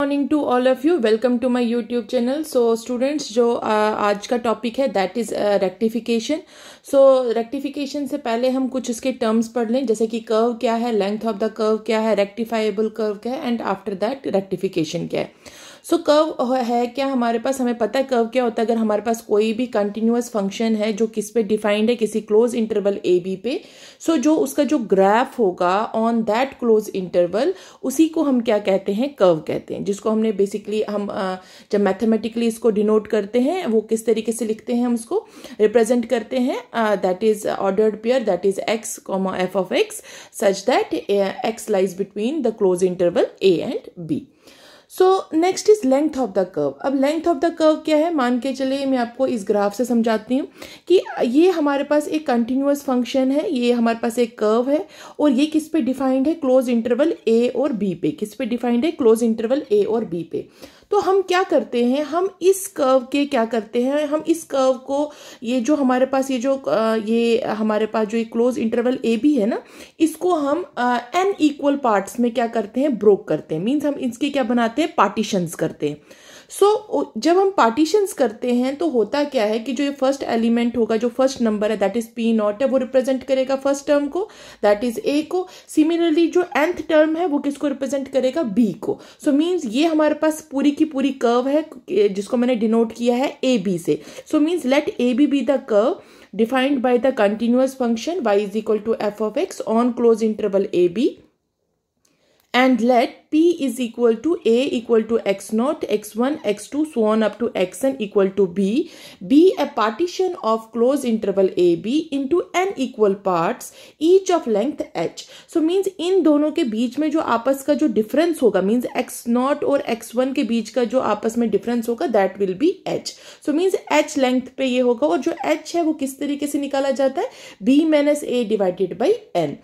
Morning to all of you welcome to my YouTube channel so students जो uh, आज का topic है that is rectification so rectification से पहले हम कुछ उसके टर्म्स पढ़ लें जैसे कि कर्व क्या है लेंथ ऑफ द कर्व क्या है रेक्टिफाइबल कर्व क्या है एंड आफ्टर दैट रेक्टिफिकेशन क्या है सो so, कर्व है क्या हमारे पास हमें पता है कर्व क्या होता है अगर हमारे पास कोई भी कंटिन्यूस फंक्शन है जो किस पे डिफाइंड है किसी क्लोज इंटरवल ए बी पे सो so, जो उसका जो ग्राफ होगा ऑन दैट क्लोज इंटरवल उसी को हम क्या कहते हैं कर्व कहते हैं जिसको हमने बेसिकली हम जब मैथमेटिकली इसको डिनोट करते हैं वो किस तरीके से लिखते हैं हम उसको रिप्रेजेंट करते हैं that is ordered pair that is x comma f of x such that x lies between the close interval a and b so next is length of the curve अब लेंथ ऑफ द कर्व क्या है मान के चलिए मैं आपको इस graph से समझाती हूँ कि ये हमारे पास एक कंटिन्यूस फंक्शन है ये हमारे पास एक कर्व है और ये किस पे डिफाइंड है क्लोज इंटरवल ए और बी पे किस पे डिफाइंड है क्लोज इंटरवल ए और बी पे तो हम क्या करते हैं हम इस कर्व के क्या करते हैं हम इस कर्व को ये जो हमारे पास ये जो ये हमारे पास जो ये क्लोज इंटरवल ए बी है ना इसको हम एन इक्वल पार्ट्स में क्या करते हैं ब्रोक करते हैं मीन्स हम इसके क्या बनाते हैं पार्टीशंस करते हैं सो so, जब हम पार्टीशंस करते हैं तो होता क्या है कि जो ये फर्स्ट एलिमेंट होगा जो फर्स्ट नंबर है दैट इज पी नॉट है वो रिप्रेजेंट करेगा फर्स्ट टर्म को दैट इज ए को सिमिलरली जो एंथ टर्म है वो किसको रिप्रेजेंट करेगा बी को सो so, मीन्स ये हमारे पास पूरी की पूरी कर्व है जिसको मैंने डिनोट किया है ए बी से so means let a b be the curve defined by the continuous function y is equal to F of x on close interval A b and let P is equal to A equal to x x0, x1, x2 so on up to xn equal to B be a partition of close interval AB into n equal parts each of length h. So means in दोनों के बीच में जो आपस का जो difference होगा means x x0 और x1 के बीच का जो आपस में difference होगा that will be h. So means h length पे ये होगा और जो h है वो किस तरीके से निकाला जाता है b minus a divided by n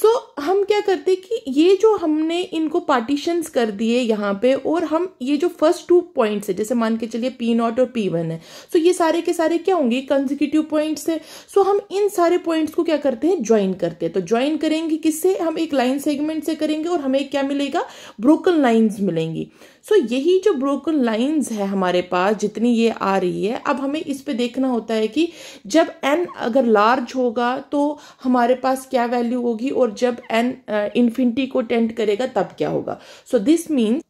so so, हम क्या करते कि ये जो हमने इनको पार्टीशंस कर दिए यहाँ पे और हम ये जो फर्स्ट टू पॉइंट्स है जैसे मान के चलिए पी नॉट और पी वन है सो so, ये सारे के सारे क्या होंगे कंजिक्यूटिव पॉइंट्स है सो so, हम इन सारे पॉइंट्स को क्या करते हैं ज्वाइन करते हैं तो ज्वाइन करेंगे किससे हम एक लाइन सेगमेंट से करेंगे और हमें क्या मिलेगा ब्रोकन लाइन्स मिलेंगी सो so, यही जो ब्रोकन लाइंस है हमारे पास जितनी ये आ रही है अब हमें इस पे देखना होता है कि जब एन अगर लार्ज होगा तो हमारे पास क्या वैल्यू होगी और जब एन इन्फिनिटी को टेंट करेगा तब क्या होगा so this means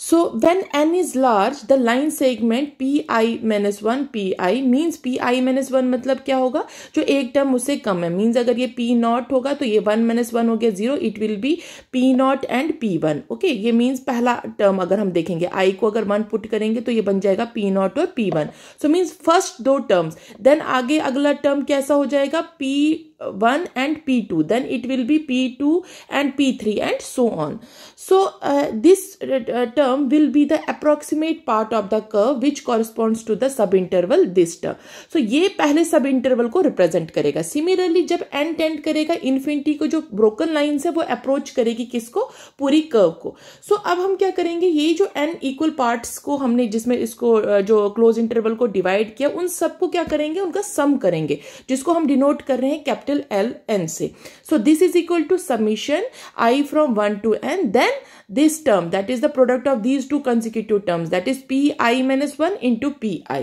So when n is large, the line segment P I minus one P I means P I minus one मतलब क्या होगा जो एक टर्म उससे कम है मीन्स अगर ये पी नॉट होगा तो ये वन माइनस वन हो गया zero it will be P naught and P one okay ये मीन्स पहला टर्म अगर हम देखेंगे आई को अगर वन पुट करेंगे तो ये बन जाएगा पी नॉट और P one so means first दो टर्म्स देन आगे अगला टर्म कैसा हो जाएगा P one and P two then it will be P two and P three and so on so this term will be the approximate part of the curve which corresponds to the sub interval this term so ये पहले सब interval को represent करेगा similarly जब N tend करेगा infinity को जो broken lines है वो अप्रोच करेगी किसको पूरी कर्व को सो so, अब हम क्या करेंगे ये जो एन इक्वल पार्ट्स को हमने जिसमें इसको जो क्लोज इंटरवल को डिवाइड किया उन सबको क्या करेंगे उनका सम करेंगे जिसको हम डिनोट कर रहे हैं captain capital L N say. So this is equal to summation i from 1 to n then this term that is the product of these two consecutive terms that is p i minus 1 into p i.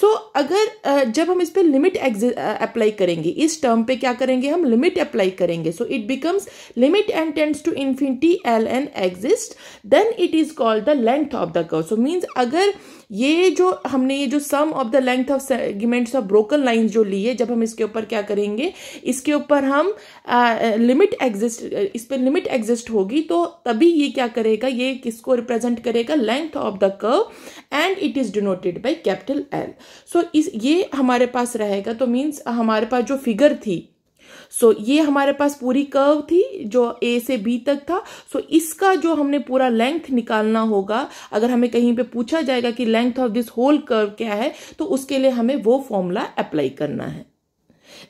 So अगर जब हम इस पर limit apply करेंगे इस term पे क्या करेंगे हम लिमिट अप्लाई करेंगे so it becomes limit and tends to infinity L N exist then it is called the length of the curve so means अगर ये जो हमने ये जो sum of the length of segments of broken lines जो ली है जब हम इसके ऊपर क्या करेंगे इसके ऊपर हम लिमिट एग्जिस्ट इस पर लिमिट एग्जिस्ट होगी तो तभी ये क्या करेगा ये किसको रिप्रेजेंट करेगा length of the curve and it is denoted by capital L so इस ये हमारे पास रहेगा तो मीन्स हमारे पास जो फिगर थी सो so, ये हमारे पास पूरी कर्व थी जो ए से बी तक था सो so, इसका जो हमने पूरा लेंथ निकालना होगा अगर हमें कहीं पे पूछा जाएगा कि length of this whole curve क्या है तो उसके लिए हमें वो फॉर्मूला अप्लाई करना है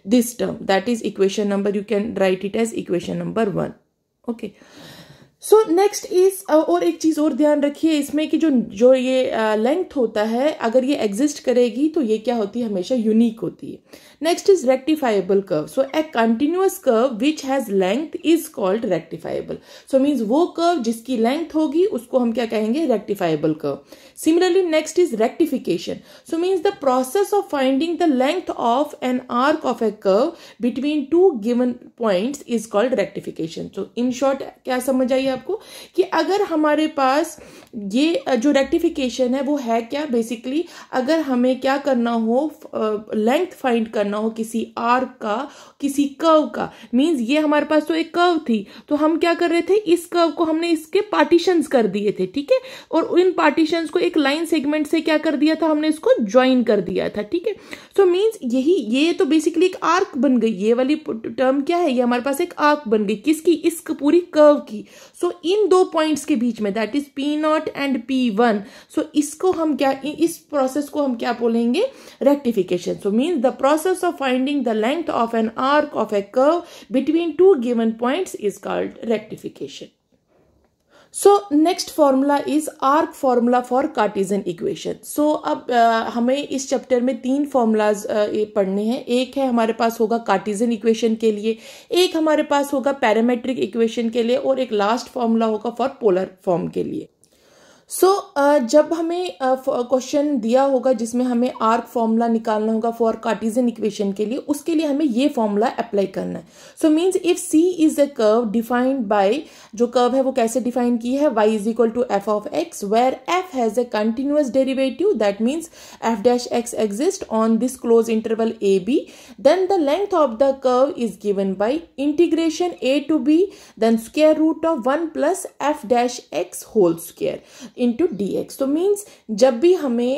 this term that is equation number you can write it as equation number one okay so next is और एक चीज़ और ध्यान रखिए इसमें कि जो जो ये लेंथ uh, होता है अगर ये एग्जिस्ट करेगी तो ये क्या होती है हमेशा यूनिक होती है Next is rectifiable curve. So a continuous curve which has length is called rectifiable. So means wo curve jiski length hogi usko hum kya kahenge rectifiable curve. Similarly next is rectification. So means the process of finding the length of an arc of a curve between two given points is called rectification. So in short kya samajh aayi aapko ki agar hamare paas ye jo rectification hai wo hai kya basically agar hame kya karna ho length find कर करना हो किसी are का किसी curve का means ये हमारे पास तो एक कर्व थी तो हम क्या कर रहे थे इस कर्व को हमने इसके पार्टीशंस कर दिए थे ठीक है और इन पार्टीशंस को एक लाइन सेगमेंट से क्या कर दिया था हमने इसको ज्वाइन कर दिया था ठीक है सो मीन्स यही ये तो बेसिकली एक आर्क बन गई ये वाली टर्म क्या है ये हमारे पास एक आर्क बन गई किसकी इस पूरी कर्व की सो so, इन दो पॉइंट्स के बीच में that is P naught and P one so इसको हम क्या इस प्रोसेस को हम क्या बोलेंगे rectification so means the process process of finding the length of an arc of a curve between two given points is called rectification. So next formula is arc formula for Cartesian equation so अब आ, हमें इस chapter में तीन formulas पढ़ने हैं एक है हमारे पास होगा कार्टिजन इक्वेशन के लिए एक हमारे पास होगा पैरामेट्रिक इक्वेशन के लिए और एक लास्ट फार्मूला होगा फॉर पोलर फॉर्म के लिए सो so, uh, जब हमें क्वेश्चन uh, दिया होगा जिसमें हमें आर्क फॉर्मूला निकालना होगा फॉर कार्टिजन इक्वेशन के लिए उसके लिए हमें ये फॉर्मूला अप्लाई करना है so means if C is a curve defined by जो कर्व है वो कैसे डिफाइन की है Y is equal to F of X where F has a continuous derivative that means F dash X exist on this close interval A B then the length of the curve is given by integration A to B then square root of one plus F dash X whole square into D X तो means जब भी हमें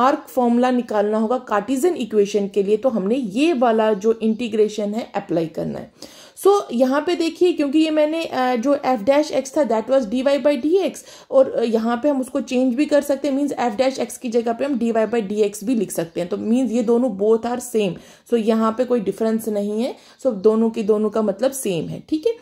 arc formula निकालना होगा Cartesian equation के लिए तो हमने ये वाला जो इंटीग्रेशन है अप्लाई करना है सो so, यहाँ पे देखिए क्योंकि ये मैंने जो एफ डैश एक्स था that was D Y by D X और यहाँ पे हम उसको चेंज भी कर सकते हैं मीन्स एफ डैश एक्स की जगह पे हम D Y by D X भी लिख सकते हैं तो मीन्स ये दोनों बोथ आर सेम सो यहाँ पे कोई डिफरेंस नहीं है सो so, दोनों की दोनों का मतलब सेम है ठीक है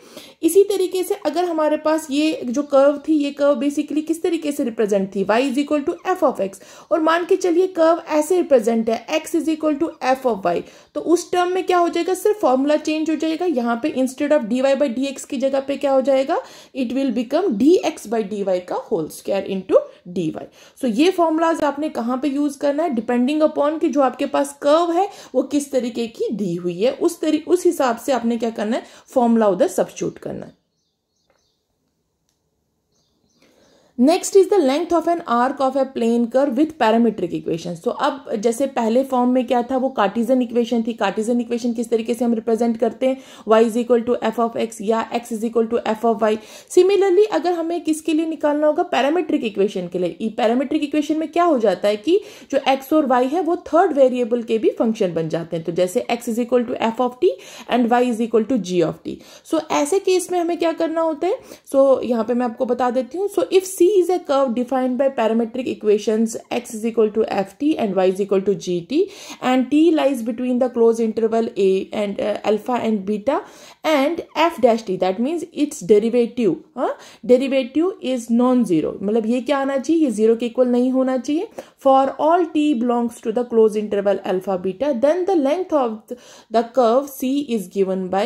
इसी तरीके से अगर हमारे पास ये जो कर्व थी ये कर्व बेसिकली किस तरीके से रिप्रेजेंट थी y is equal to F of X और मान के चलिए कर्व ऐसे रिप्रेजेंट है x is equal to F of Y तो उस टर्म में क्या हो जाएगा सिर्फ फॉर्मूला चेंज हो जाएगा यहाँ पे instead of D Y by D X की जगह पे क्या हो जाएगा it will become D x by D Y का whole square into D Y so ये फॉर्मूलाज आपने कहाँ पे यूज करना है डिपेंडिंग अपॉन कि जो आपके पास कर्व है वो किस तरीके की दी हुई है उस तरी उस हिसाब से आपने क्या करना है फॉर्मूला उधर सब्सिट्यूट करना है next is the length of an arc of a plane curve with parametric equation तो अब जैसे पहले फॉर्म में क्या था वो कार्टिजन इक्वेशन थी कार्टिजन इक्वेशन किस तरीके से हम रिप्रेजेंट करते हैं Y is equal to F of X या X is equal to F of Y similarly अगर हमें किसके लिए निकालना होगा पैरामीट्रिक इक्वेशन के लिए पैरामीट्रिक इक्वेशन में क्या हो जाता है कि जो एक्स और वाई है वो थर्ड वेरिएबल के भी फंक्शन बन जाते हैं तो जैसे X is equal to F of T and Y is equal to G of T so ऐसे केस में हमें क्या करना होता है सो so, यहाँ पे मैं आपको बता देती हूँ so if C C is a curve defined by parametric equations x is equal to ft and y is equal to gt and t lies between the closed interval a and uh, alpha and beta and f dash t that means its derivative हाँ derivative is non-zero मतलब ये क्या आना चाहिए ये zero के equal नहीं होना चाहिए for all t belongs to the closed interval alpha beta then the length of the curve c is given by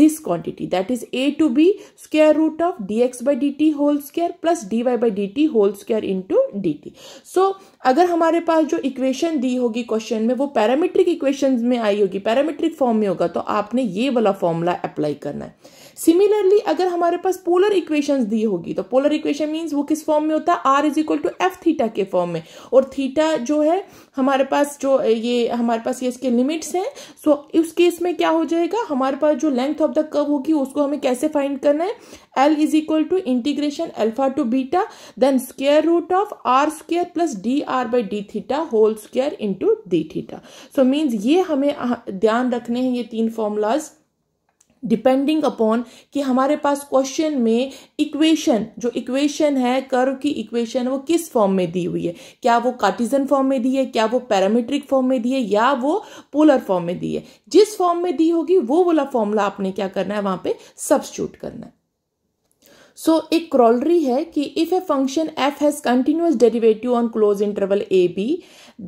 this quantity that is a to b square root of dx by dt whole square plus dy by dt whole square into dt so अगर हमारे पास जो equation दी होगी question में वो parametric equation में आई होगी parametric form में होगा तो आपने ये वाला फॉर्मूला अप्लाई करना है सिमिलरली अगर हमारे पास पोलर इक्वेशंस दी होगी तो पोलर इक्वेशन मीन्स वो किस फॉर्म में होता है R is equal to F theta के फॉर्म में और थीटा जो है हमारे पास जो ये हमारे पास ये इसके लिमिट्स हैं सो इस उस केस में क्या हो जाएगा हमारे पास जो लेंथ ऑफ द कर्व होगी उसको हमें कैसे फाइंड करना है L is equal to integration alpha to beta then square root of R square plus D are by D theta whole square into D theta so means ये हमें हाँ, ध्यान रखने हैं ये तीन फॉर्मूलाज डिपेंडिंग अपॉन कि हमारे पास क्वेश्चन में इक्वेशन जो इक्वेशन है कर्व की इक्वेशन वो किस फॉर्म में दी हुई है क्या वो कार्टिजन फॉर्म में दी है क्या वो पैरामीट्रिक फॉर्म में दी है या वो पोलर फॉर्म में दी है जिस फॉर्म में दी होगी वो वाला फॉर्मूला आपने क्या करना है वहां पे सब्सट्यूट करना है सो so, एक क्रॉलरी है कि if a function F has continuous derivative on close interval A B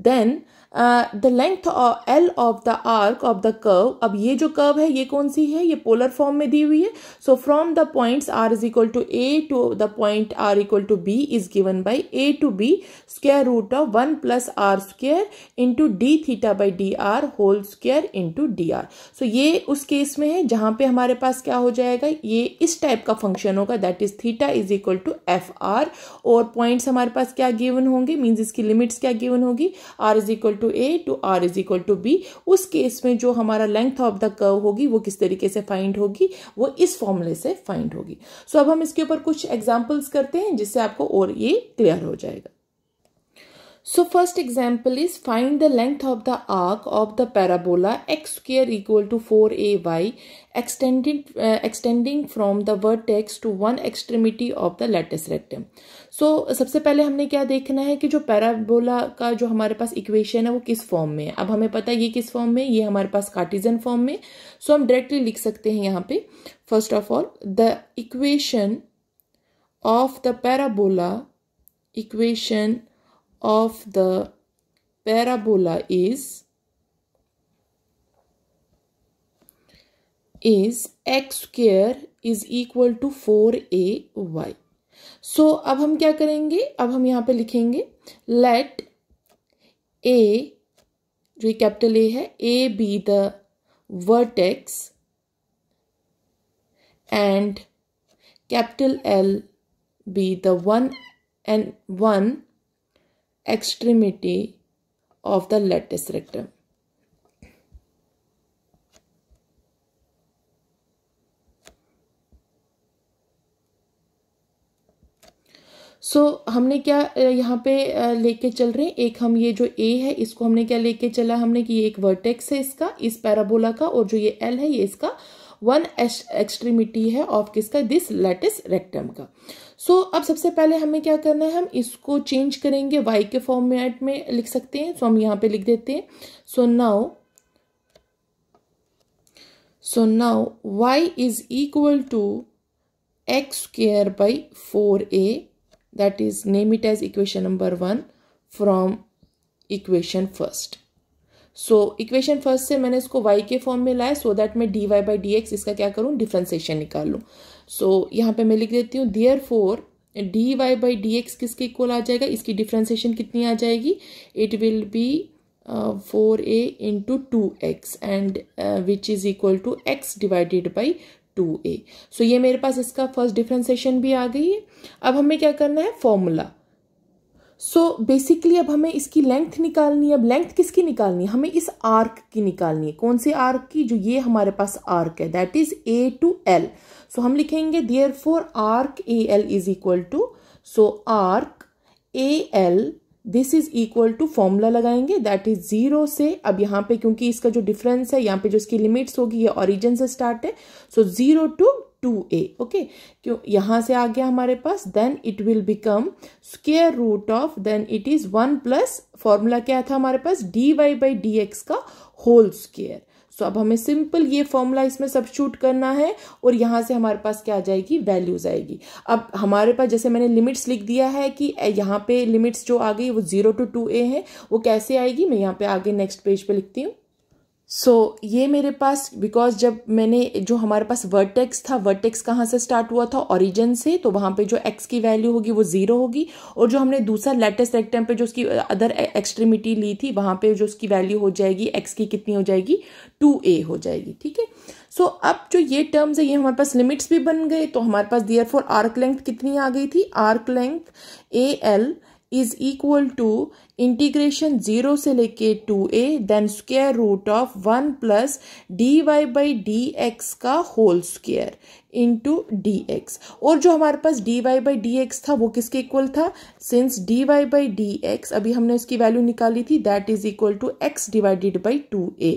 then the length L of the arc of the curve अब ये जो कर्व है ये कौन सी है ये पोलर फॉर्म में दी हुई है so from the points R is equal to A to the point R equal to B is given by A to B square root of one plus R square into D theta by D R whole square into D R so ये उस case में है जहाँ पे हमारे पास क्या हो जाएगा ये इस टाइप का फंक्शन होगा that is theta is equal to F R और पॉइंट्स हमारे पास क्या गिवन होंगे मीन्स इसकी लिमिट्स क्या गिवन होगी R is equal to A to R is equal to B उस केस में जो हमारा लेंथ ऑफ द कर्व होगी वो किस तरीके से फाइंड होगी वो इस फॉर्मूले से फाइंड होगी सो so, अब हम इसके ऊपर कुछ एग्जाम्पल्स करते हैं जिससे आपको और ये क्लियर हो जाएगा So first example is find the length of the arc of the parabola x square equal to 4ay extending, uh, extending from the vertex to one extremity of the lattice rectum. So सबसे पहले हमने क्या देखना है कि जो parabola का जो हमारे पास इक्वेशन है वो किस फॉर्म में है अब हमें पता है ये किस फॉर्म में ये हमारे पास कार्टिजन फॉर्म में सो so हम डायरेक्टली लिख सकते हैं यहाँ पे first of all the equation of the parabola equation of the parabola is is x square is equal to four A Y so अब हम क्या करेंगे अब हम यहाँ पे लिखेंगे लेट ए जो ये कैपिटल ए है ए be the vertex and capital L be the one and one extremity of the lattice rectum. So so, हमने क्या यहाँ पे लेके चल रहे हैं एक हम ये जो ए है इसको हमने क्या लेके चला हमने कि ये एक वर्टेक्स है इसका इस पैराबोला का और जो ये एल है ये इसका वन एक्सट्रीमिटी है ऑफ किसका दिस लेटेस्ट रेक्टम का सो so, अब सबसे पहले हमें क्या करना है हम इसको चेंज करेंगे वाई के फॉर्मेट में लिख सकते हैं सो so, हम यहाँ पे लिख देते हैं so now so now Y is equal to X square by four A that is name it as equation number one from equation first so equation first से मैंने इसको वाई के फॉर्म में लाया सो दैट मैं D Y by D X इसका क्या करूँ डिफ्रेंसिएशन निकाल लूँ सो so, यहाँ पे मैं लिख देती हूँ therefore D Y by D X किसके इक्वल आ जाएगा इसकी डिफ्रेंसिएशन कितनी आ जाएगी it will be four A into two X and which is equal to X divided by two A so ये मेरे पास इसका फर्स्ट डिफ्रेंसिएशन भी आ गई है अब हमें क्या करना है फॉर्मूला सो so, बेसिकली अब हमें इसकी लेंथ निकालनी है अब लेंथ किसकी निकालनी है हमें इस आर्क की निकालनी है कौन से आर्क की जो ये हमारे पास आर्क है that is A to L so हम लिखेंगे therefore arc A L is equal to so arc A L this is equal to formula लगाएंगे दैट इज जीरो से अब यहाँ पे क्योंकि इसका जो डिफरेंस है यहाँ पे जो इसकी लिमिट्स होगी ये ऑरिजिन से स्टार्ट है so zero to two A okay क्यों यहाँ से आ गया हमारे पास then it will become square root of then it is one plus formula क्या था हमारे पास D Y by D X का होल स्केयर सो अब हमें सिंपल ये फॉर्मूला इसमें सब शूट करना है और यहाँ से हमारे पास क्या आ जाएगी वैल्यूज आएगी अब हमारे पास जैसे मैंने लिमिट्स लिख दिया है कि यहाँ पे लिमिट्स जो आ गई वो जीरो टू टू ए है वो कैसे आएगी मैं यहाँ पे आगे नेक्स्ट पेज पे लिखती हूँ सो so, ये मेरे पास बिकॉज जब मैंने जो हमारे पास वर्टेक्स था वर्टेक्स कहाँ से स्टार्ट हुआ था ओरिजिन से तो वहाँ पे जो एक्स की वैल्यू होगी वो जीरो होगी और जो हमने दूसरा लेटेस्ट एक्टम पे जो उसकी अदर एक्सट्रीमिटी ली थी वहाँ पे जो उसकी वैल्यू हो जाएगी एक्स की कितनी हो जाएगी टू ए हो जाएगी ठीक है सो अब जो ये टर्म्स है ये हमारे पास लिमिट्स भी बन गए तो हमारे पास दियर फॉर आर्क लेंथ कितनी आ गई थी arc length A L is equal to integration zero से लेके two A then square root of one plus D Y by D X का whole square into D X और जो हमारे पास D Y by D X था वो किसके इक्वल था since D Y by D X अभी हमने उसकी वैल्यू निकाली थी that is equal to X divided by two A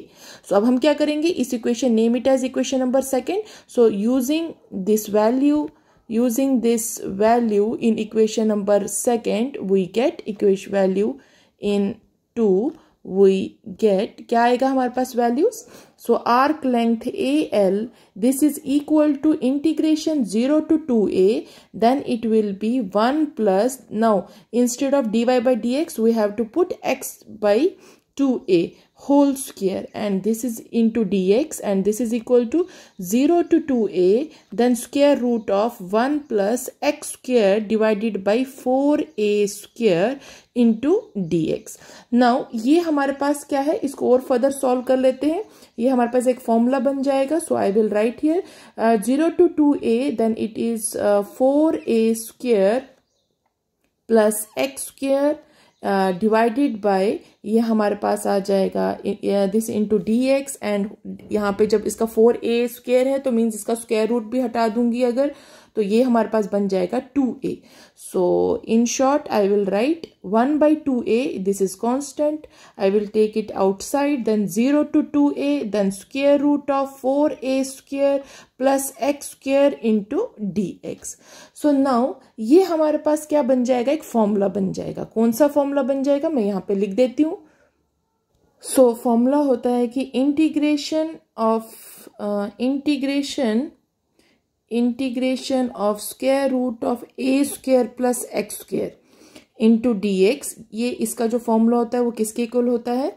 so अब हम क्या करेंगे इस equation name it as equation number second so using this value Using this value in equation number second, we get equation value in 2, we get, क्या आएगा हमारे पास values? So arc length AL, this is equal to integration 0 to 2A, then it will be 1 plus, now instead of dy by dx, we have to put x by 2a whole square and this is into dx and this is equal to 0 to 2a then square root of 1 plus x square divided by 4a square into dx now ये हमारे पास क्या है इसको और further solve कर लेते हैं ये हमारे पास एक फॉर्मूला बन जाएगा so I will write here zero to two A then it is four A square plus x square divided uh, by ये हमारे पास आ जाएगा this into D X and यहाँ पे जब इसका फोर ए स्क्र है तो मीन्स इसका स्क्वेयर रूट भी हटा दूंगी अगर तो ये हमारे पास बन जाएगा two A so in short I will write one by two A this is constant I will take it outside then zero to two A then square root of four A square plus x square into D X so now ये हमारे पास क्या बन जाएगा एक formula बन जाएगा कौन सा फॉर्मूला बन जाएगा मैं यहाँ पे लिख देती हूँ सो so, फॉर्मूला होता है कि integration of integration integration of square root of a square plus x square into dx ये इसका जो फॉर्मूला होता है वो किसके इक्वल होता है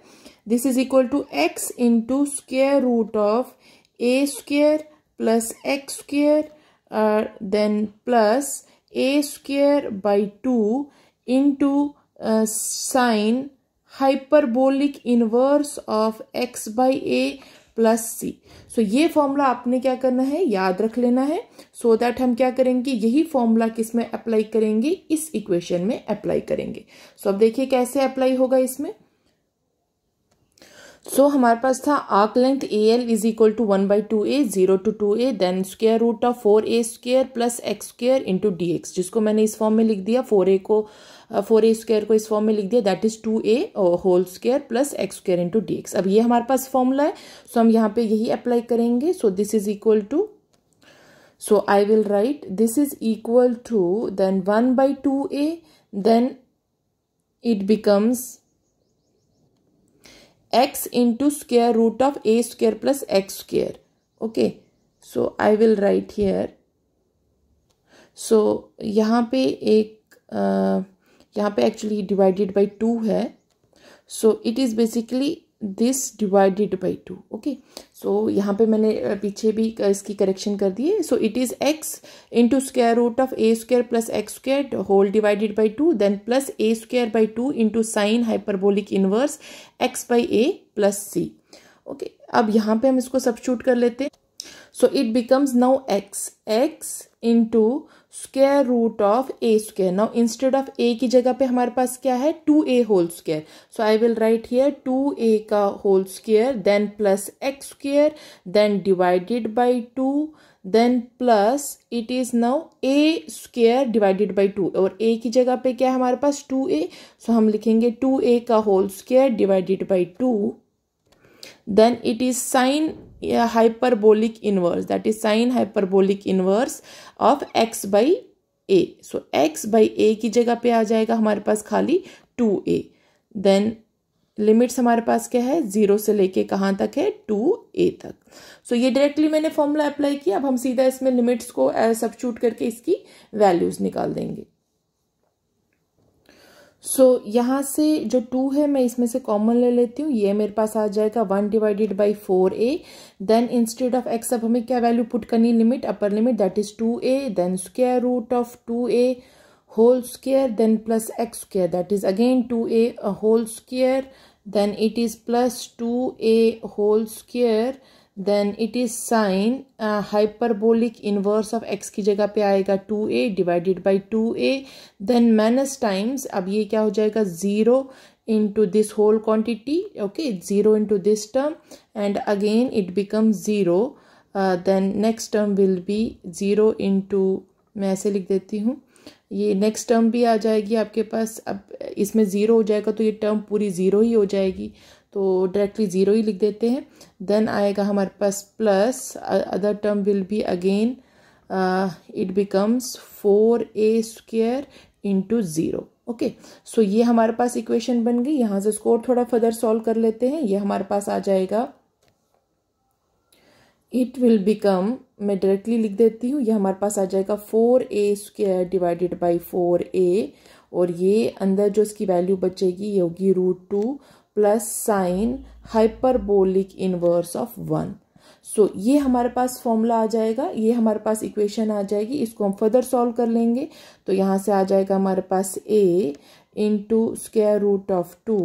this is equal to X into square root of A square plus x square then plus A square by two into sine hyperbolic inverse of X by A plus C so ये formula आपने क्या करना है याद रख लेना है so so that हम क्या करेंगे यही फॉर्मूला किस में अप्लाई करेंगे इस इक्वेशन में अप्लाई करेंगे सो so अब देखिए कैसे अप्लाई होगा इसमें सो so, हमारे पास था arc length A L is equal to one by two a zero to two A then square root of four A square plus x square into D x जिसको मैंने इस फॉर्म में लिख दिया फोर ए को फोर ए square को इस form में लिख दिया that is two a whole square plus x square into D x अब ये हमारे पास फॉर्मूला है सो so हम यहाँ पे यही अप्लाई करेंगे so this is equal to I will write this is equal to then one by two A then it becomes x into square root of a square plus x square okay so i will write here so यहाँ पे एक uh, यहाँ पे actually divided by two है so it is basically this divided by two okay so so, यहाँ पे मैंने पीछे भी इसकी करेक्शन कर दी है so it is x into square root of a square plus x square whole divided by two then plus a square by two into sine hyperbolic inverse x by A plus c okay अब यहाँ पे हम इसको सब कर लेते हैं so it becomes now x x into square root of a square now instead of a की जगह पे हमारे पास क्या है two a whole square so I will write here two a का whole square then plus x square then divided by two then plus it is now a square divided by two और a की जगह पे क्या है हमारे पास to A सो हम लिखेंगे टू ए का whole square divided by two then it is sin uh, hyperbolic inverse that is sin hyperbolic inverse of x by a so x by a की जगह पे आ जाएगा हमारे पास खाली टू then लिमिट्स हमारे पास क्या है जीरो से लेके कहाँ तक है टू ए तक सो so, ये डायरेक्टली मैंने फॉर्मूला अप्लाई किया अब हम सीधा इसमें लिमिट्स को सब्सिट्यूट uh, करके इसकी वैल्यूज निकाल देंगे सो so, यहाँ से जो टू है मैं इसमें से कॉमन ले लेती हूँ ये मेरे पास आ जाएगा one divided by four a then instead of x अब हमें क्या वैल्यू पुट करनी limit upper limit that is two A then square root of two a whole square then plus x square that is again two a whole square then it is plus two a whole square then it is sine hyperbolic inverse of x की जगह पे आएगा two a divided by two A then minus times अब ये क्या हो जाएगा zero into this whole quantity okay 0 into this term and again it becomes zero then next term will be zero into मैं ऐसे लिख देती हूँ ये नेक्स्ट टर्म भी आ जाएगी आपके पास अब इसमें ज़ीरो हो जाएगा तो ये टर्म पूरी ज़ीरो ही हो जाएगी तो डायरेक्टली ज़ीरो ही लिख देते हैं देन आएगा हमारे पास plus other term will be again it becomes four A square into zero okay so ये हमारे पास इक्वेशन बन गई यहाँ से स्कोर थोड़ा फर्दर सॉल्व कर लेते हैं ये हमारे पास आ जाएगा इट विल बिकम मैं डायरेक्टली लिख देती हूँ ये हमारे पास आ जाएगा four A square divided by four a और ये अंदर जो इसकी वैल्यू बचेगी ये होगी root two plus sine hyperbolic inverse of one so ये हमारे पास फॉर्मूला आ जाएगा ये हमारे पास इक्वेशन आ जाएगी इसको हम फर्दर सॉल्व कर लेंगे तो यहाँ से आ जाएगा हमारे पास a into square root of two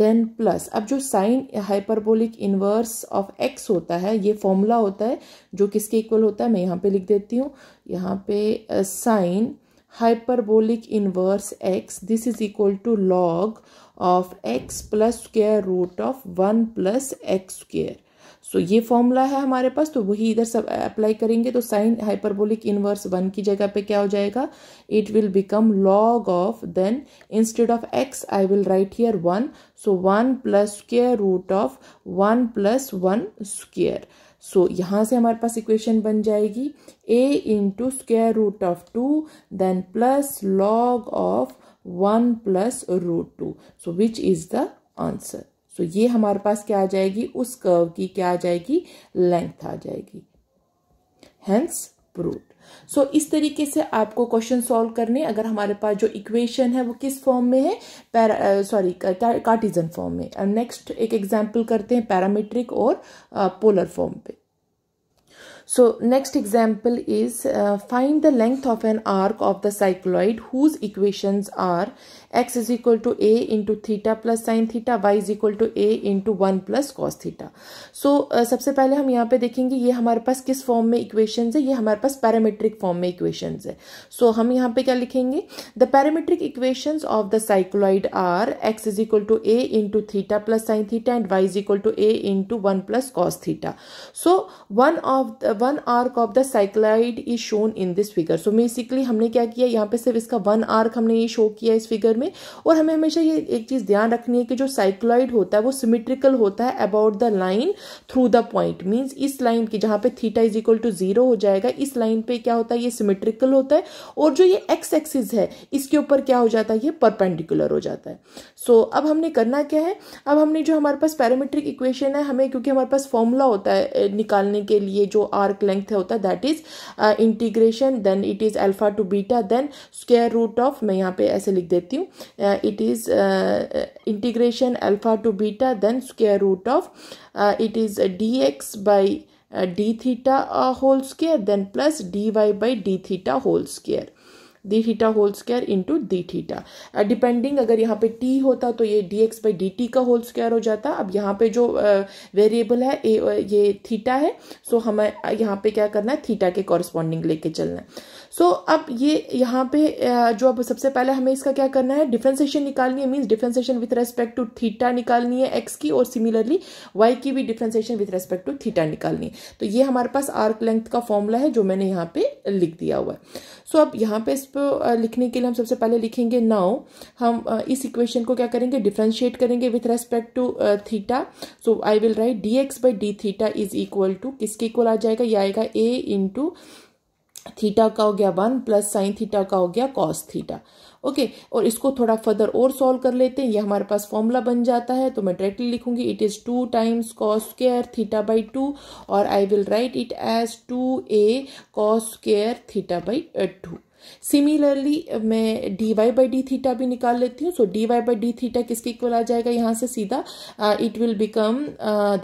then plus अब जो sine hyperbolic inverse of x होता है ये फॉर्मूला होता है जो किसके इक्वल होता है मैं यहाँ पे लिख देती हूँ यहाँ पे uh, sine hyperbolic inverse x this is equal to log of x plus square root of one plus x square so ये फॉर्मूला है हमारे पास तो वही इधर सब अप्लाई करेंगे तो साइन हाइपरबोलिक इनवर्स वन की जगह पे क्या हो जाएगा it will become log of then instead of x I will write here one so one plus square root of one plus one square so so, यहाँ से हमारे पास इक्वेशन बन जाएगी a into square root of two then plus log of one plus root two so which is the answer so ये हमारे पास क्या आ जाएगी उस कर्व की क्या आ जाएगी लेंथ आ जाएगी हेंस प्रूट सो so, इस तरीके से आपको क्वेश्चन सॉल्व करने अगर हमारे पास जो इक्वेशन है वो किस फॉर्म में है पैरा सॉरी कार्टिजन फॉर्म में नेक्स्ट एक एग्जांपल करते हैं पैरामीट्रिक और पोलर uh, फॉर्म पे So next example is uh, find the length of an arc of the cycloid whose equations are x is equal to a into theta plus sine theta y is equal to a into one plus cos theta so सबसे पहले हम यहाँ पे देखेंगे ये हमारे पास किस form में इक्वेशन है ये हमारे पास पैरामेट्रिक फॉर्म में इक्वेशन है सो so, हम यहाँ पे क्या लिखेंगे the parametric equation of the cycloid are x is equal to a into theta plus sine theta and Y is equal to a into one plus cos theta so one of one arc of the cycloid is shown in this figure so basically हमने क्या किया यहाँ पे सिर्फ इसका one arc हमने ये show किया इस फिगर में में और हमें हमेशा ये एक चीज़ ध्यान रखनी है कि जो साइक्लॉइड होता है वो सिमिट्रिकल होता है about the line through the point means इस लाइन की जहां पे theta is equal to zero हो जाएगा इस लाइन पे क्या होता है ये सिमिट्रिकल होता है और जो ये एक्स एक्सिस है इसके ऊपर क्या हो जाता है ये परपेंडिकुलर हो जाता है सो so, अब हमने करना क्या है अब हमने जो हमारे पास पैरामीट्रिक इक्वेशन है हमें क्योंकि हमारे पास फॉर्मूला होता है निकालने के लिए जो आर्क लेंथ है होता है that is integration then it is alpha to beta then square root of मैं यहाँ पे ऐसे लिख देती हूँ Uh, it is uh, uh, integration alpha to beta then square root of it is dx by d theta whole square then plus dy by d theta whole square d theta whole square into D theta depending uh, अगर यहाँ पे t होता तो ये d x by d t का whole square हो जाता अब यहाँ पे जो वेरिएबल uh, है ए, uh, ये थीटा है सो हमें यहाँ पे क्या करना है थीटा के कॉरस्पॉन्डिंग लेके चलना है सो अब ये यहाँ पे जो अब सबसे पहले हमें इसका क्या करना है डिफ्रेंसिएशन निकालनी है means differentiation with respect to theta निकालनी है एक्स की और सिमिलरली वाई की भी differentiation with respect to theta निकालनी है तो ये हमारे पास आर्क लेंथ का फॉर्मूला है जो मैंने यहाँ पे लिख दिया हुआ है सो so, अब यहाँ पे तो लिखने के लिए हम सबसे पहले लिखेंगे नाउ हम इस इक्वेशन को क्या करेंगे डिफ्रेंशिएट करेंगे with respect to theta so I will write d x by D theta is equal to किसके इक्वल आ जाएगा यह आएगा ए इंटू थीटा का हो गया वन प्लस साइन थीटा का हो गया कॉस थीटा ओके okay, और इसको थोड़ा फर्दर और सॉल्व कर लेते हैं ये हमारे पास फॉर्मूला बन जाता है तो मैं डायरेक्टली लिखूंगी it is two times cos square theta by two और I will write it as two a cos square theta by two similarly मैं D Y by D theta भी निकाल लेती हूँ so d Y by D theta किसके equal आ जाएगा यहाँ से सीधा it will become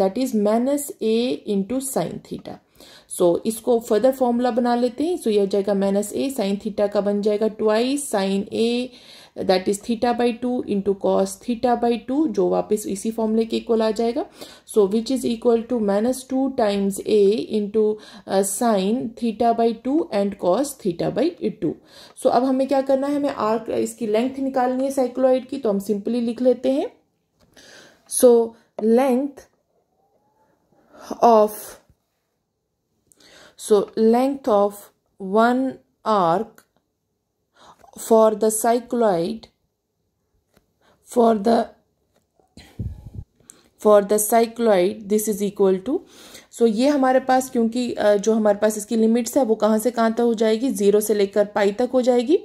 that is minus a into sine theta so so, इसको फर्दर फॉर्मूला बना लेते हैं सो so, यह हो जाएगा माइनस ए साइन थीटा का बन जाएगा twice sine a that is theta by two into cos theta by two जो वापस इसी फॉर्मूले के इक्वल आ जाएगा so which is equal to minus two times a into sine theta by two and cos theta by two so अब हमें क्या करना है हमें आर्क uh, इसकी लेंथ निकालनी है साइक्लोइड की तो हम सिंपली लिख लेते हैं so length of so length of one arc for the cycloid for the for the cycloid this is equal to so ये हमारे पास क्योंकि जो हमारे पास इसकी लिमिट्स है वो कहाँ से कहाँ तक हो जाएगी जीरो से लेकर पाई तक हो जाएगी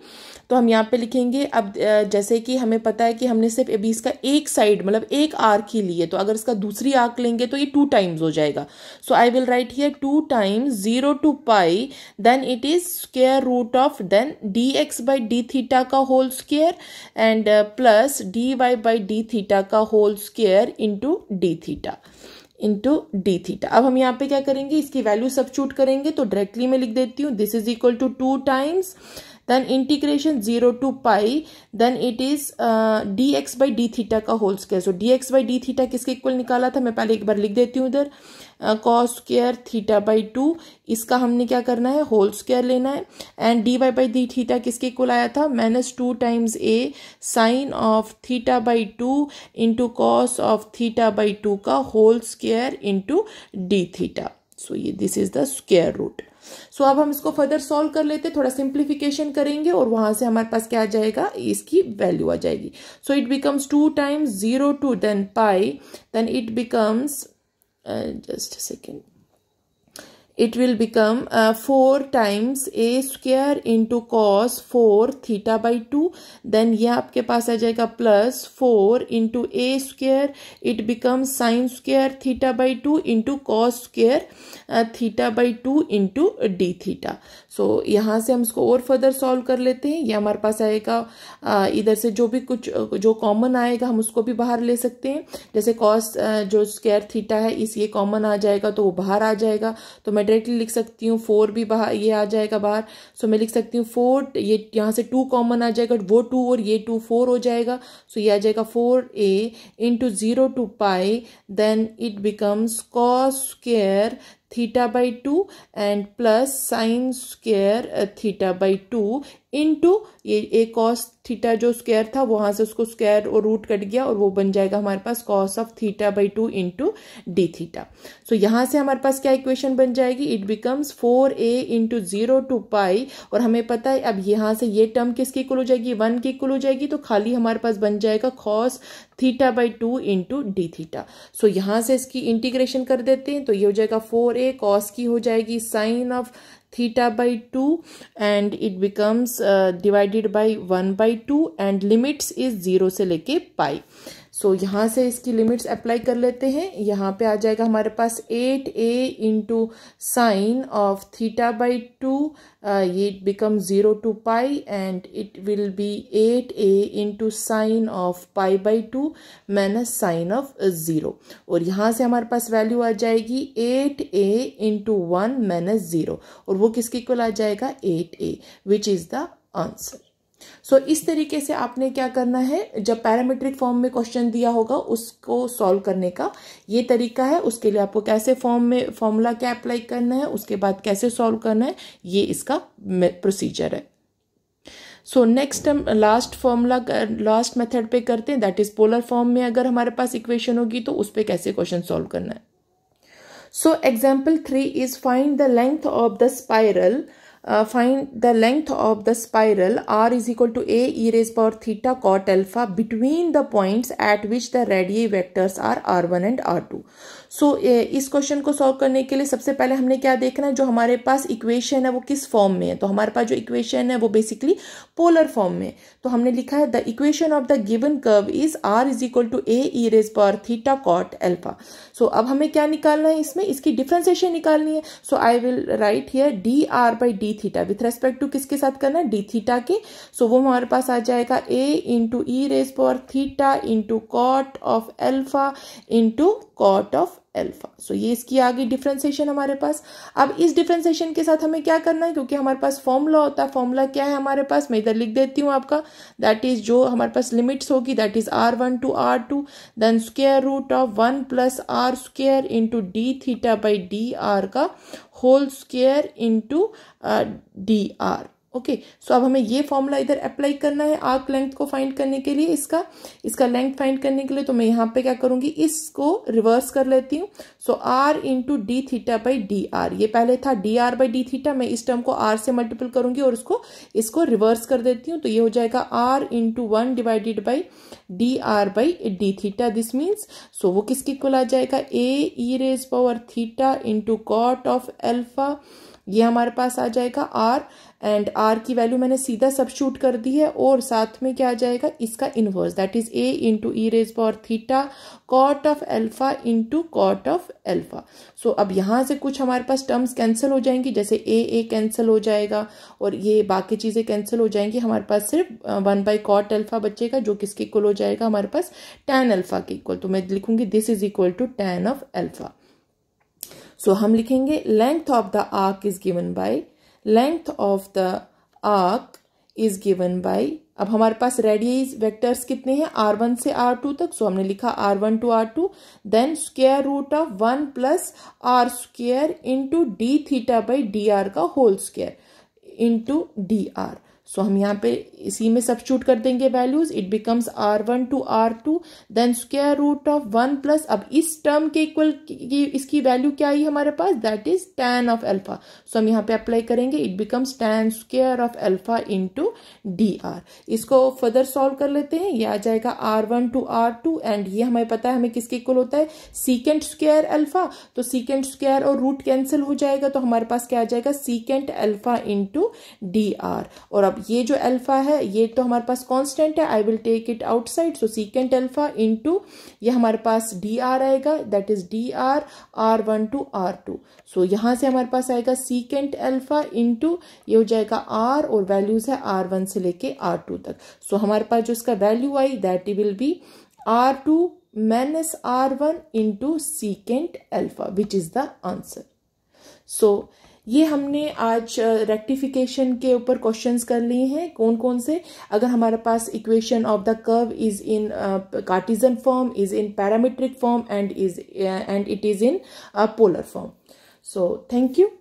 तो हम यहाँ पे लिखेंगे अब जैसे कि हमें पता है कि हमने सिर्फ अभी इसका एक साइड मतलब एक आर्क ही लिए तो अगर इसका दूसरी आर्क लेंगे तो ये टू टाइम्स हो जाएगा so I will write here two times zero to pi then it is square root of then d x by D theta का whole square and plus D Y by D theta का whole square into D theta into D theta अब हम यहाँ पे क्या करेंगे इसकी value चूट करेंगे तो डायरेक्टली मैं लिख देती हूँ this is equal to two times then integration zero to pi then it is d x by D theta का whole square so d x by D theta किसके इक्वल निकाला था मैं पहले एक बार लिख देती हूँ इधर cos square theta by two इसका हमने क्या करना है होल स्केयर लेना है and d Y by D theta किसके इक्वल आया था minus two times a sine of theta by two into cos of theta by two का whole square into D theta so ये this is the square root so so, अब हम इसको further solve कर लेते हैं थोड़ा सिंप्लीफिकेशन करेंगे और वहां से हमारे पास क्या आ जाएगा इसकी वैल्यू आ जाएगी so it becomes two times zero to then pi then it becomes just second it will become uh, 4 times a square into cos 4 theta by 2 then ये आपके पास आ जाएगा plus 4 into a square it becomes sin square theta by 2 into cos square uh, theta by 2 into d theta so यहाँ से हम इसको और फर्दर सॉल्व कर लेते हैं ये हमारे पास आएगा uh, इधर से जो भी कुछ जो कॉमन आएगा हम उसको भी बाहर ले सकते हैं जैसे cos uh, जो स्क्वायर थीटा है इस ये कॉमन आ जाएगा तो वो बाहर आ जाएगा तो मैं डायरेक्टली लिख सकती हूँ फोर भी बाहर ये आ जाएगा बाहर सो मैं लिख सकती हूँ फोर ये यहाँ से टू कॉमन आ जाएगा वो टू और ये टू फोर हो जाएगा सो ये आ जाएगा four A into zero to pi then it becomes cos square theta by two and plus sine square theta by two into ये ए कॉस थीटा जो स्क्वायर था वहां से उसको स्क्वायर और रूट कट गया और वो बन जाएगा हमारे पास cos of theta by two into D theta so यहां से हमारे पास क्या इक्वेशन बन जाएगी it becomes four A into zero to pi और हमें पता है अब यहां से ये टर्म किसकी इक्वल हो जाएगी वन की इक्वल हो जाएगी तो खाली हमारे पास बन जाएगा cos theta by two into D theta so यहां से इसकी इंटीग्रेशन कर देते हैं तो ये हो जाएगा फोर ए कॉस की हो जाएगी sine of theta by 2 and it becomes uh, divided by 1 by 2 and limits is 0 se leke pi. So so, यहाँ से इसकी लिमिट्स अप्लाई कर लेते हैं यहाँ पे आ जाएगा हमारे पास eight a into sine of theta by two ये it become zero to pi and it will be eight a into sine of pi by two minus sine of zero और यहाँ से हमारे पास वैल्यू आ जाएगी eight a into one minus zero और वो किसके इक्वल आ जाएगा eight a which is the answer so so, इस तरीके से आपने क्या करना है जब पैरामीट्रिक फॉर्म में क्वेश्चन दिया होगा उसको सॉल्व करने का ये तरीका है उसके लिए आपको कैसे फॉर्म में फॉर्मूला क्या अप्लाई करना है उसके बाद कैसे सॉल्व करना है ये इसका प्रोसीजर है सो नेक्स्ट हम लास्ट फॉर्मूला लास्ट मेथड पे करते हैं दैट इज पोलर फॉर्म में अगर हमारे पास इक्वेशन होगी तो उस पर कैसे क्वेश्चन सॉल्व करना है so example three is find the length of the spiral uh, find the length of the spiral r is equal to a e raised power theta cot alpha between the points at which the radii vectors are r1 and r2. So so, इस question को solve करने के लिए सबसे पहले हमने क्या देखना है जो हमारे पास इक्वेशन है वो किस फॉर्म में है तो हमारे पास जो इक्वेशन है वो बेसिकली पोलर फॉर्म में तो हमने लिखा है the equation of the given curve is r is equal to a e raise पर थीटा कॉट एल्फा सो अब हमें क्या निकालना है इसमें इसकी डिफ्रेंसिएशन निकालनी है so I will write here d are by D theta with respect to किसके साथ करना है डी थीटा के सो so, वो हमारे पास आ जाएगा ए इंटू ई रेज पर theta into cot of alpha into cot of alpha so ये इसकी आगे डिफ्रेंसिएशन हमारे पास अब इस डिफ्रेंसिएशन के साथ हमें क्या करना है क्योंकि हमारे पास फॉर्मूला होता है फॉर्मूला क्या है हमारे पास मैं इधर लिख देती हूँ आपका दैट इज जो हमारे पास लिमिट्स होगी that is r one to r two then square root of one plus r square into D theta by D r का whole square into D r okay okay, so so अब हमें ये formula इधर apply करना है arc length को find करने के लिए इसका इसका लेंथ फाइंड करने के लिए तो मैं यहाँ पे क्या करूंगी इसको रिवर्स कर लेती हूँ so r into D theta by D r ये पहले था d are by D theta मैं इस टर्म को आर से मल्टीपल करूंगी और उसको इसको रिवर्स कर देती हूँ तो ये हो जाएगा r into one divided by D R by D theta this means so वो किसके को आ जाएगा a e raise power theta into cot of alpha ये हमारे पास आ जाएगा आर एंड आर की वैल्यू मैंने सीधा सब शूट कर दी है और साथ में क्या आ जाएगा इसका inverse that is a into e raise power theta cot of alpha into cot of alpha so अब यहाँ से कुछ हमारे पास टर्म्स कैंसिल हो जाएंगी जैसे ए ए कैंसिल हो जाएगा और ये बाकी चीज़ें कैंसिल हो जाएंगी हमारे पास सिर्फ वन बाई कॉट एल्फा बचेगा जो किसके इक्वल हो जाएगा हमारे पास टेन एल्फा के इक्वल तो मैं लिखूंगी this is equal to tan of alpha so हम लिखेंगे length of the arc is given by length of the arc is given by अब हमारे पास रेडियस वेक्टर्स कितने हैं आर वन से आर टू तक सो हमने लिखा r one to r two then square root of one plus r square into D theta by D r का whole square into D R so हम यहाँ पे इसी में सब्सिट्यूट कर देंगे values it becomes r one to r two then square root of one plus अब इस टर्म के इक्वल इसकी वैल्यू क्या आई हमारे पास that is tan of alpha so हम यहाँ पे अप्लाई करेंगे it becomes tan square of alpha into D r इसको फर्दर सॉल्व कर लेते हैं ये आ जाएगा r one to r two and ये हमें पता है हमें किसके इक्वल होता है सीकेंट स्क्वायर एल्फा तो सीकेंट स्क्वायर और रूट कैंसिल हो जाएगा तो हमारे पास क्या आ जाएगा secant alpha into D R और अब ये जो एल्फा है है ये तो हमारे पास कांस्टेंट है I will take it outside so secant alpha into ये हमारे पास डी आर आएगा that is d r r one to r two so यहाँ से हमारे पास आएगा सीकेंट अल्फा इनटू ये हो जाएगा आर और वैल्यूज है आर वन से लेके आर टू तक सो so, हमारे पास जो इसका वैल्यू आई that will be r two minus r one into secant alpha which is the answer so ये हमने आज रेक्टिफिकेशन के ऊपर क्वेश्चंस कर लिए हैं कौन कौन से अगर हमारे पास equation of the curve is in Cartesian form is in parametric form and is and it is in polar form so thank you